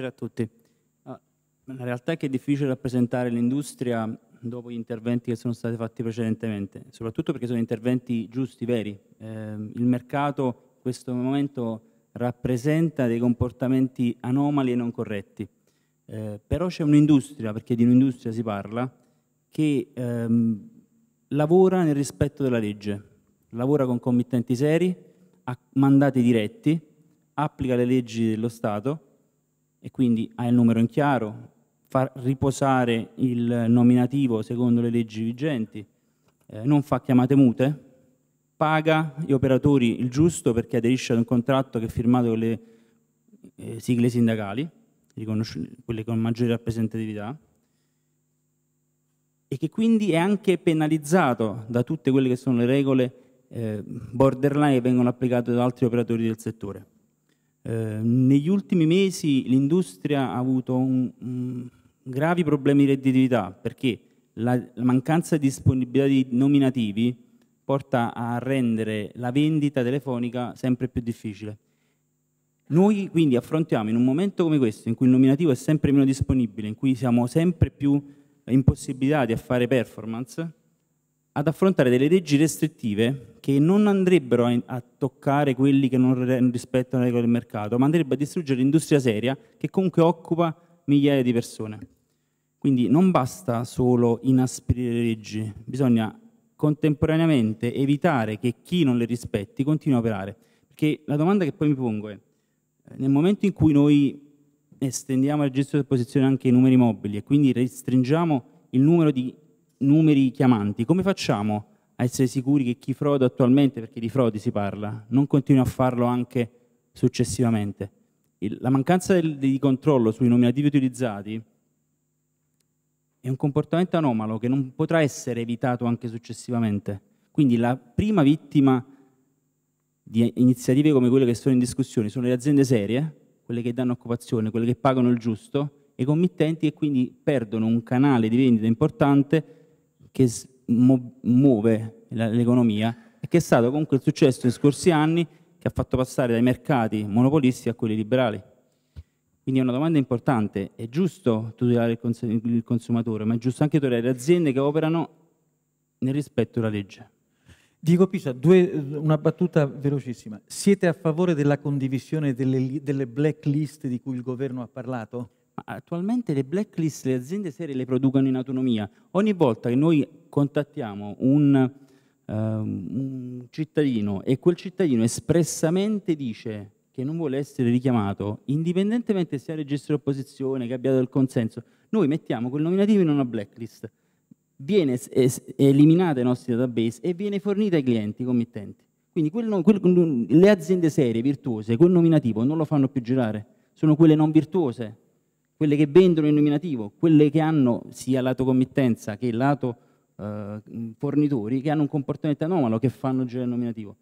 buonasera a tutti. Ah, la realtà è che è difficile rappresentare l'industria dopo gli interventi che sono stati fatti precedentemente, soprattutto perché sono interventi giusti, veri. Eh, il mercato in questo momento rappresenta dei comportamenti anomali e non corretti. Eh, però c'è un'industria, perché di un'industria si parla, che ehm, lavora nel rispetto della legge, lavora con committenti seri, ha mandati diretti, applica le leggi dello Stato e quindi ha il numero in chiaro, fa riposare il nominativo secondo le leggi vigenti, eh, non fa chiamate mute, paga gli operatori il giusto perché aderisce ad un contratto che è firmato con le eh, sigle sindacali, quelle con maggiore rappresentatività, e che quindi è anche penalizzato da tutte quelle che sono le regole eh, borderline che vengono applicate da altri operatori del settore. Ehm, negli ultimi mesi l'industria ha avuto un, un, gravi problemi di redditività perché la, la mancanza di disponibilità di nominativi porta a rendere la vendita telefonica sempre più difficile. Noi quindi affrontiamo in un momento come questo, in cui il nominativo è sempre meno disponibile, in cui siamo sempre più impossibilitati a fare performance, ad affrontare delle leggi restrittive che non andrebbero a, a toccare quelli che non rispettano le regole del mercato, ma andrebbero a distruggere l'industria seria che comunque occupa migliaia di persone. Quindi non basta solo inasprire le leggi, bisogna contemporaneamente evitare che chi non le rispetti continui a operare. Perché la domanda che poi mi pongo è, eh, nel momento in cui noi estendiamo il registro di posizione anche ai numeri mobili e quindi restringiamo il numero di numeri chiamanti, come facciamo a essere sicuri che chi froda attualmente, perché di frodi si parla, non continui a farlo anche successivamente? Il, la mancanza del, di controllo sui nominativi utilizzati è un comportamento anomalo che non potrà essere evitato anche successivamente. Quindi la prima vittima di iniziative come quelle che sono in discussione sono le aziende serie, quelle che danno occupazione, quelle che pagano il giusto, e i committenti e quindi perdono un canale di vendita importante che muove l'economia e che è stato comunque il successo dei scorsi anni che ha fatto passare dai mercati monopolisti a quelli liberali. Quindi è una domanda importante, è giusto tutelare il, il consumatore, ma è giusto anche tutelare le aziende che operano nel rispetto della legge. Diego Pisa, due, una battuta velocissima. Siete a favore della condivisione delle, delle blacklist di cui il governo ha parlato? attualmente le blacklist le aziende serie le producono in autonomia. Ogni volta che noi contattiamo un, uh, un cittadino e quel cittadino espressamente dice che non vuole essere richiamato, indipendentemente se sia registro opposizione, che abbia dato il consenso, noi mettiamo quel nominativo in una blacklist. Viene eliminata dai nostri database e viene fornita ai clienti ai committenti. Quindi quel, quel, le aziende serie, virtuose, quel nominativo non lo fanno più girare, sono quelle non virtuose quelle che vendono in nominativo, quelle che hanno sia lato committenza che lato eh, fornitori, che hanno un comportamento anomalo, che fanno giro nominativo.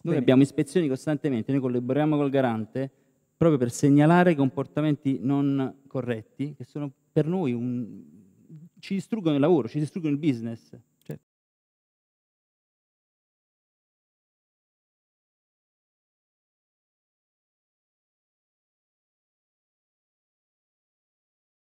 Noi Bene. abbiamo ispezioni costantemente, noi collaboriamo col garante proprio per segnalare comportamenti non corretti che sono per noi un... ci distruggono il lavoro, ci distruggono il business.